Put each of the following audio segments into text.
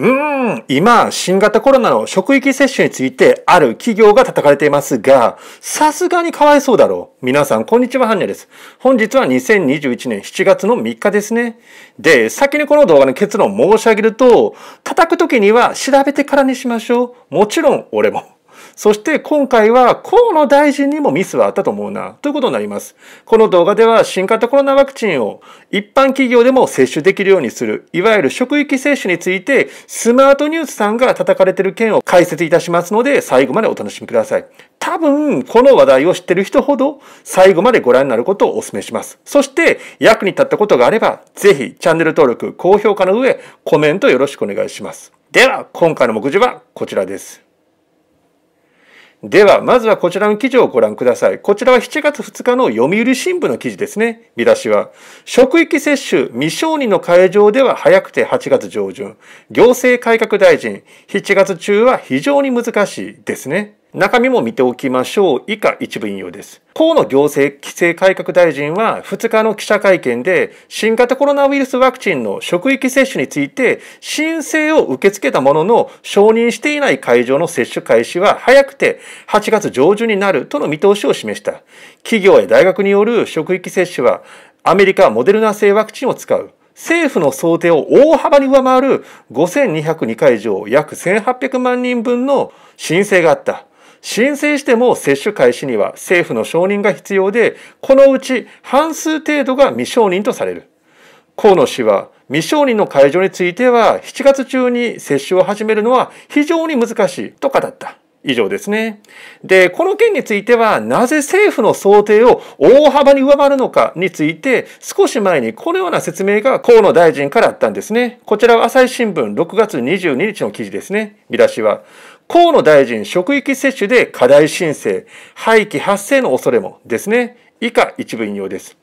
うん、今、新型コロナの職域接種についてある企業が叩かれていますが、さすがにかわいそうだろう。皆さん、こんにちは、ハンニです。本日は2021年7月の3日ですね。で、先にこの動画の結論を申し上げると、叩くときには調べてからにしましょう。もちろん、俺も。そして今回は河野大臣にもミスはあったと思うな、ということになります。この動画では新型コロナワクチンを一般企業でも接種できるようにする、いわゆる職域接種について、スマートニュースさんが叩かれている件を解説いたしますので、最後までお楽しみください。多分、この話題を知ってる人ほど、最後までご覧になることをお勧めします。そして、役に立ったことがあれば、ぜひ、チャンネル登録、高評価の上、コメントよろしくお願いします。では、今回の目次はこちらです。では、まずはこちらの記事をご覧ください。こちらは7月2日の読売新聞の記事ですね。見出しは、職域接種未承認の会場では早くて8月上旬、行政改革大臣、7月中は非常に難しいですね。中身も見ておきましょう。以下一部引用です。河野行政規制改革大臣は2日の記者会見で新型コロナウイルスワクチンの職域接種について申請を受け付けたものの承認していない会場の接種開始は早くて8月上旬になるとの見通しを示した。企業や大学による職域接種はアメリカモデルナ製ワクチンを使う。政府の想定を大幅に上回る5202会場約1800万人分の申請があった。申請しても接種開始には政府の承認が必要で、このうち半数程度が未承認とされる。河野氏は、未承認の解除については、7月中に接種を始めるのは非常に難しいと語った。以上ですね。で、この件については、なぜ政府の想定を大幅に上回るのかについて、少し前にこのような説明が河野大臣からあったんですね。こちらは朝日新聞6月22日の記事ですね。見出しは、河野大臣職域接種で課題申請、廃棄発生の恐れもですね。以下一部引用です。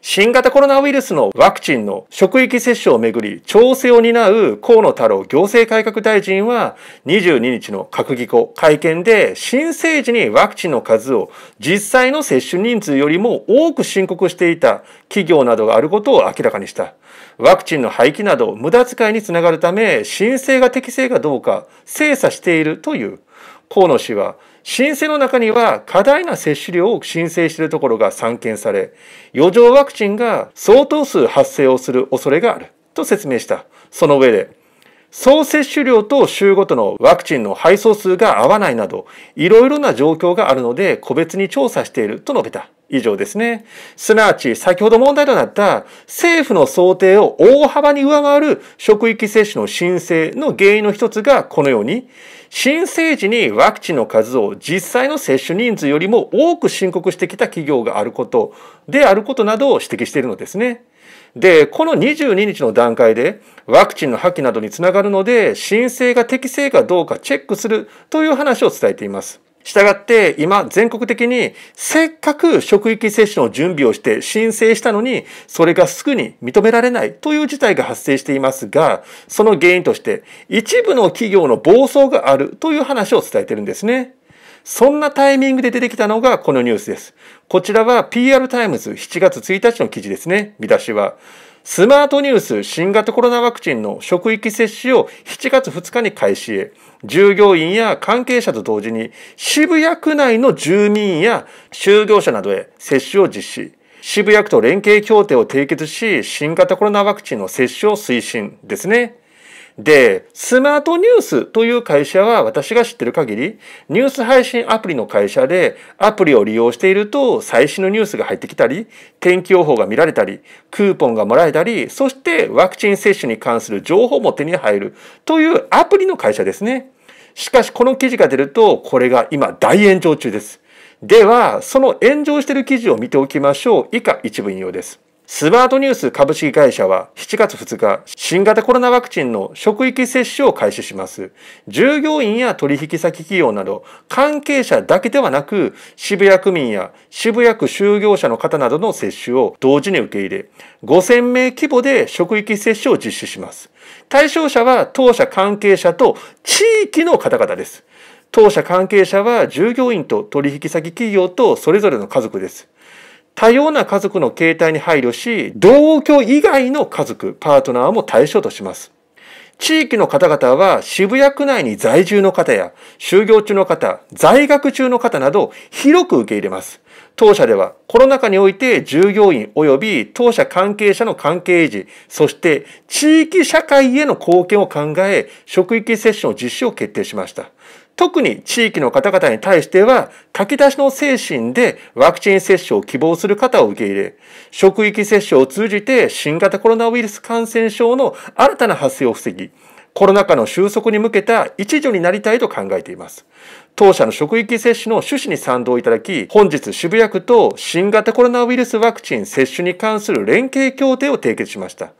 新型コロナウイルスのワクチンの職域接種をめぐり調整を担う河野太郎行政改革大臣は22日の閣議後会見で申請時にワクチンの数を実際の接種人数よりも多く申告していた企業などがあることを明らかにした。ワクチンの廃棄など無駄遣いにつながるため申請が適正かどうか精査しているという河野氏は申請の中には過大な接種量を申請しているところが散見され余剰ワクチンが相当数発生をする恐れがあると説明したその上で総接種量と週ごとのワクチンの配送数が合わないなどいろいろな状況があるので個別に調査していると述べた以上ですね。すなわち、先ほど問題となった政府の想定を大幅に上回る職域接種の申請の原因の一つがこのように、申請時にワクチンの数を実際の接種人数よりも多く申告してきた企業があることであることなどを指摘しているのですね。で、この22日の段階でワクチンの破棄などにつながるので、申請が適正かどうかチェックするという話を伝えています。したがって今全国的にせっかく職域接種の準備をして申請したのにそれがすぐに認められないという事態が発生していますがその原因として一部の企業の暴走があるという話を伝えてるんですね。そんなタイミングで出てきたのがこのニュースです。こちらは PR タイムズ7月1日の記事ですね。見出しは。スマートニュース新型コロナワクチンの職域接種を7月2日に開始へ、従業員や関係者と同時に渋谷区内の住民や就業者などへ接種を実施。渋谷区と連携協定を締結し、新型コロナワクチンの接種を推進ですね。で、スマートニュースという会社は私が知ってる限り、ニュース配信アプリの会社で、アプリを利用していると最新のニュースが入ってきたり、天気予報が見られたり、クーポンがもらえたり、そしてワクチン接種に関する情報も手に入るというアプリの会社ですね。しかしこの記事が出ると、これが今大炎上中です。では、その炎上している記事を見ておきましょう。以下一文用です。スマートニュース株式会社は7月2日、新型コロナワクチンの職域接種を開始します。従業員や取引先企業など関係者だけではなく、渋谷区民や渋谷区就業者の方などの接種を同時に受け入れ、5000名規模で職域接種を実施します。対象者は当社関係者と地域の方々です。当社関係者は従業員と取引先企業とそれぞれの家族です。多様な家族の形態に配慮し、同居以外の家族、パートナーも対象とします。地域の方々は渋谷区内に在住の方や就業中の方、在学中の方など広く受け入れます。当社ではコロナ禍において従業員及び当社関係者の関係維持、そして地域社会への貢献を考え、職域接種の実施を決定しました。特に地域の方々に対しては、炊き出しの精神でワクチン接種を希望する方を受け入れ、職域接種を通じて新型コロナウイルス感染症の新たな発生を防ぎ、コロナ禍の収束に向けた一助になりたいと考えています。当社の職域接種の趣旨に賛同いただき、本日渋谷区と新型コロナウイルスワクチン接種に関する連携協定を締結しました。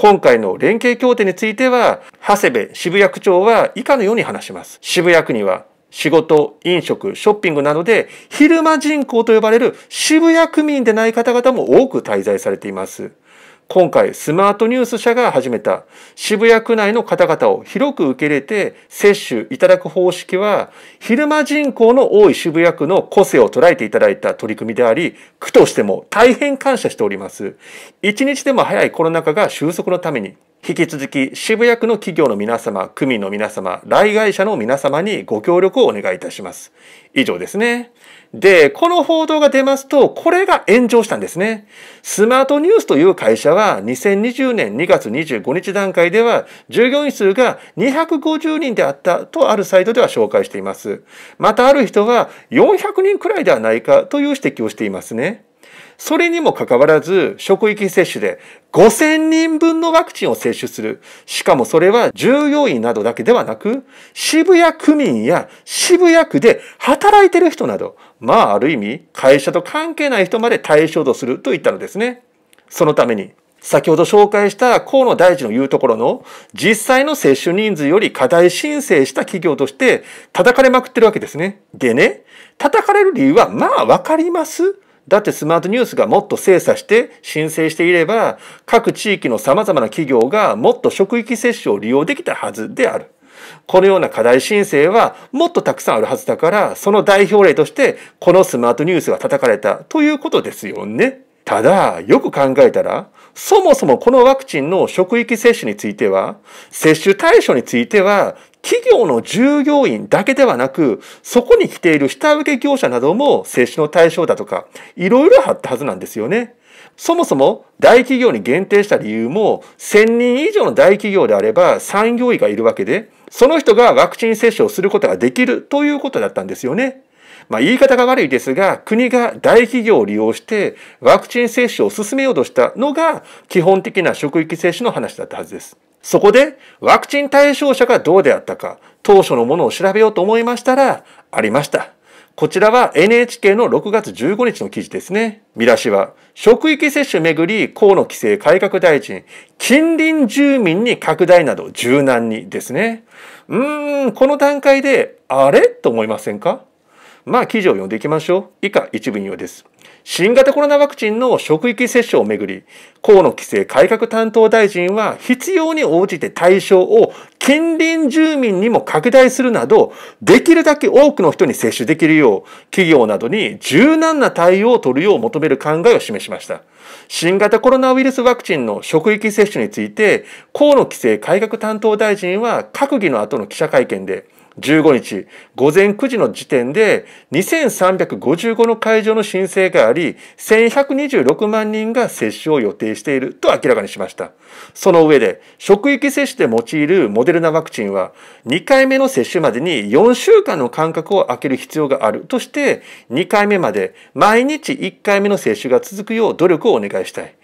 今回の連携協定については、長谷部渋谷区長は以下のように話します。渋谷区には仕事、飲食、ショッピングなどで昼間人口と呼ばれる渋谷区民でない方々も多く滞在されています。今回スマートニュース社が始めた渋谷区内の方々を広く受け入れて接種いただく方式は昼間人口の多い渋谷区の個性を捉えていただいた取り組みであり区としても大変感謝しております一日でも早いコロナ禍が収束のために引き続き渋谷区の企業の皆様、区民の皆様、来会社の皆様にご協力をお願いいたします。以上ですね。で、この報道が出ますと、これが炎上したんですね。スマートニュースという会社は、2020年2月25日段階では、従業員数が250人であったとあるサイトでは紹介しています。またある人は、400人くらいではないかという指摘をしていますね。それにもかかわらず、職域接種で5000人分のワクチンを接種する。しかもそれは従業員などだけではなく、渋谷区民や渋谷区で働いてる人など、まあある意味、会社と関係ない人まで対象とすると言ったのですね。そのために、先ほど紹介した河野大臣の言うところの実際の接種人数より課題申請した企業として叩かれまくってるわけですね。でね、叩かれる理由はまあわかりますだってスマートニュースがもっと精査して申請していれば、各地域の様々な企業がもっと職域接種を利用できたはずである。このような課題申請はもっとたくさんあるはずだから、その代表例としてこのスマートニュースが叩かれたということですよね。ただ、よく考えたら、そもそもこのワクチンの職域接種については、接種対象については、企業の従業員だけではなく、そこに来ている下請け業者なども接種の対象だとか、いろいろあったはずなんですよね。そもそも大企業に限定した理由も、1000人以上の大企業であれば産業医がいるわけで、その人がワクチン接種をすることができるということだったんですよね。まあ、言い方が悪いですが、国が大企業を利用してワクチン接種を進めようとしたのが基本的な職域接種の話だったはずです。そこでワクチン対象者がどうであったか、当初のものを調べようと思いましたら、ありました。こちらは NHK の6月15日の記事ですね。見出しは、職域接種めぐり河野規制改革大臣、近隣住民に拡大など柔軟にですね。うーん、この段階で、あれと思いませんかまあ記事を読んでいきましょう。以下一部引用です。新型コロナワクチンの職域接種をめぐり、河野規制改革担当大臣は必要に応じて対象を近隣住民にも拡大するなど、できるだけ多くの人に接種できるよう、企業などに柔軟な対応を取るよう求める考えを示しました。新型コロナウイルスワクチンの職域接種について、河野規制改革担当大臣は閣議の後の記者会見で、15日午前9時の時点で2355の会場の申請があり1126万人が接種を予定していると明らかにしましたその上で職域接種で用いるモデルナワクチンは2回目の接種までに4週間の間隔を空ける必要があるとして2回目まで毎日1回目の接種が続くよう努力をお願いしたい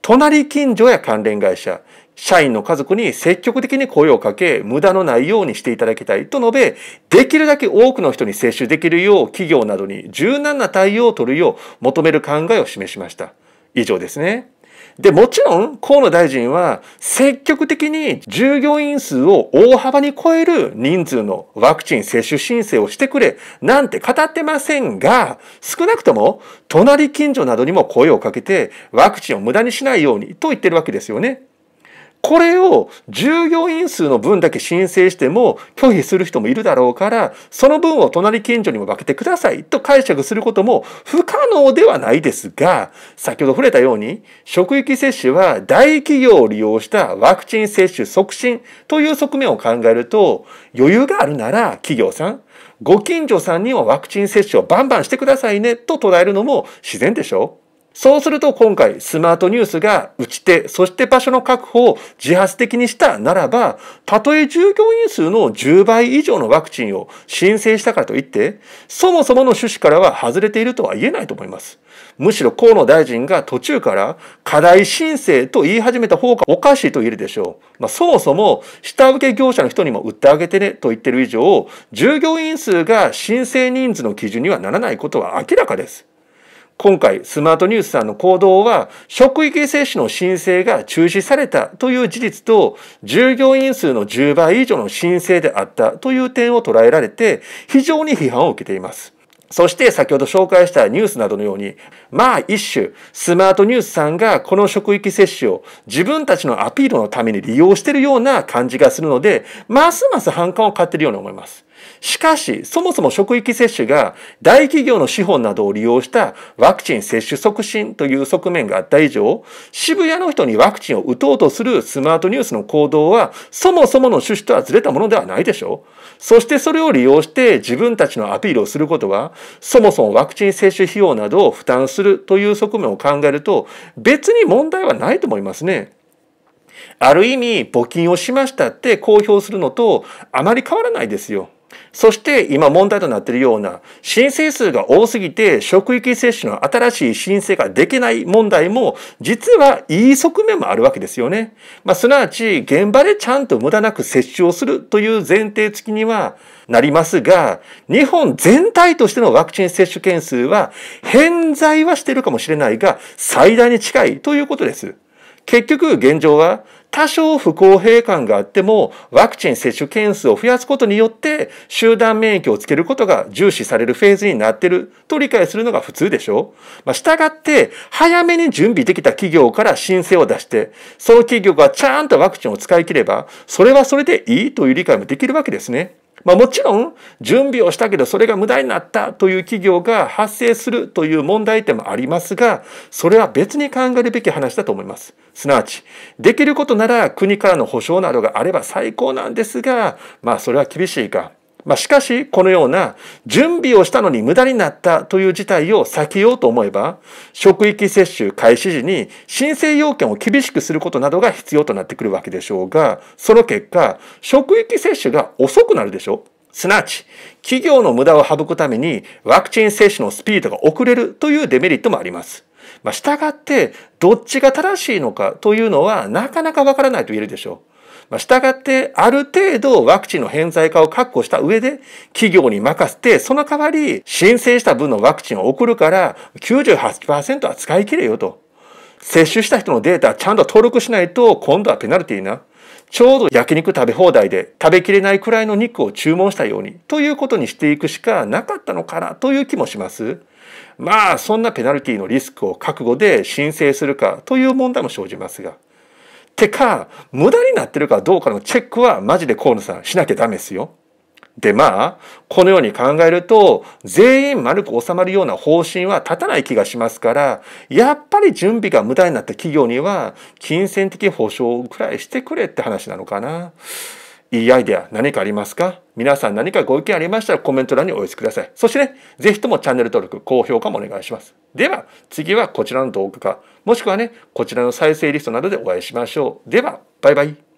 隣近所や関連会社社員の家族に積極的に声をかけ、無駄のないようにしていただきたいと述べ、できるだけ多くの人に接種できるよう企業などに柔軟な対応を取るよう求める考えを示しました。以上ですね。で、もちろん、河野大臣は、積極的に従業員数を大幅に超える人数のワクチン接種申請をしてくれ、なんて語ってませんが、少なくとも、隣近所などにも声をかけて、ワクチンを無駄にしないようにと言ってるわけですよね。これを従業員数の分だけ申請しても拒否する人もいるだろうから、その分を隣近所にも分けてくださいと解釈することも不可能ではないですが、先ほど触れたように、職域接種は大企業を利用したワクチン接種促進という側面を考えると、余裕があるなら企業さん、ご近所さんにもワクチン接種をバンバンしてくださいねと捉えるのも自然でしょうそうすると今回スマートニュースが打ち手、そして場所の確保を自発的にしたならば、たとえ従業員数の10倍以上のワクチンを申請したからといって、そもそもの趣旨からは外れているとは言えないと思います。むしろ河野大臣が途中から課題申請と言い始めた方がおかしいと言えるでしょう。まあ、そもそも下請け業者の人にも売ってあげてねと言ってる以上、従業員数が申請人数の基準にはならないことは明らかです。今回、スマートニュースさんの行動は、職域接種の申請が中止されたという事実と、従業員数の10倍以上の申請であったという点を捉えられて、非常に批判を受けています。そして先ほど紹介したニュースなどのように、まあ一種、スマートニュースさんがこの職域接種を自分たちのアピールのために利用しているような感じがするので、ますます反感を買っているように思います。しかし、そもそも職域接種が大企業の資本などを利用したワクチン接種促進という側面があった以上、渋谷の人にワクチンを打とうとするスマートニュースの行動は、そもそもの趣旨とはずれたものではないでしょうそしてそれを利用して自分たちのアピールをすることは、そもそもワクチン接種費用などを負担するという側面を考えると、別に問題はないと思いますね。ある意味、募金をしましたって公表するのとあまり変わらないですよ。そして今問題となっているような申請数が多すぎて職域接種の新しい申請ができない問題も実はいい側面もあるわけですよね。まあ、すなわち現場でちゃんと無駄なく接種をするという前提付きにはなりますが、日本全体としてのワクチン接種件数は偏在はしてるかもしれないが最大に近いということです。結局現状は多少不公平感があってもワクチン接種件数を増やすことによって集団免疫をつけることが重視されるフェーズになっていると理解するのが普通でしょまあ、従って早めに準備できた企業から申請を出してその企業がちゃんとワクチンを使い切ればそれはそれでいいという理解もできるわけですね。まあ、もちろん準備をしたけどそれが無駄になったという企業が発生するという問題点もありますが、それは別に考えるべき話だと思います。すなわち、できることなら国からの保障などがあれば最高なんですが、まあそれは厳しいか。まあ、しかし、このような準備をしたのに無駄になったという事態を避けようと思えば、職域接種開始時に申請要件を厳しくすることなどが必要となってくるわけでしょうが、その結果、職域接種が遅くなるでしょうすなわち、企業の無駄を省くためにワクチン接種のスピードが遅れるというデメリットもあります。まあ、従って、どっちが正しいのかというのはなかなかわからないと言えるでしょう。まあ、したがって、ある程度ワクチンの偏在化を確保した上で、企業に任せて、その代わり申請した分のワクチンを送るから98%は使い切れよと。接種した人のデータちゃんと登録しないと、今度はペナルティーな。ちょうど焼肉食べ放題で食べきれないくらいの肉を注文したようにということにしていくしかなかったのかなという気もします。まあそんなペナルティのリスクを覚悟で申請するかという問題も生じますが。てか、無駄になってるかどうかのチェックはマジで河野さんしなきゃダメですよ。でまあ、このように考えると、全員丸く収まるような方針は立たない気がしますから、やっぱり準備が無駄になった企業には、金銭的保障くらいしてくれって話なのかな。いいアイデア何かありますか皆さん何かご意見ありましたらコメント欄にお寄せください。そしてね、ぜひともチャンネル登録、高評価もお願いします。では、次はこちらの動画か、もしくはね、こちらの再生リストなどでお会いしましょう。では、バイバイ。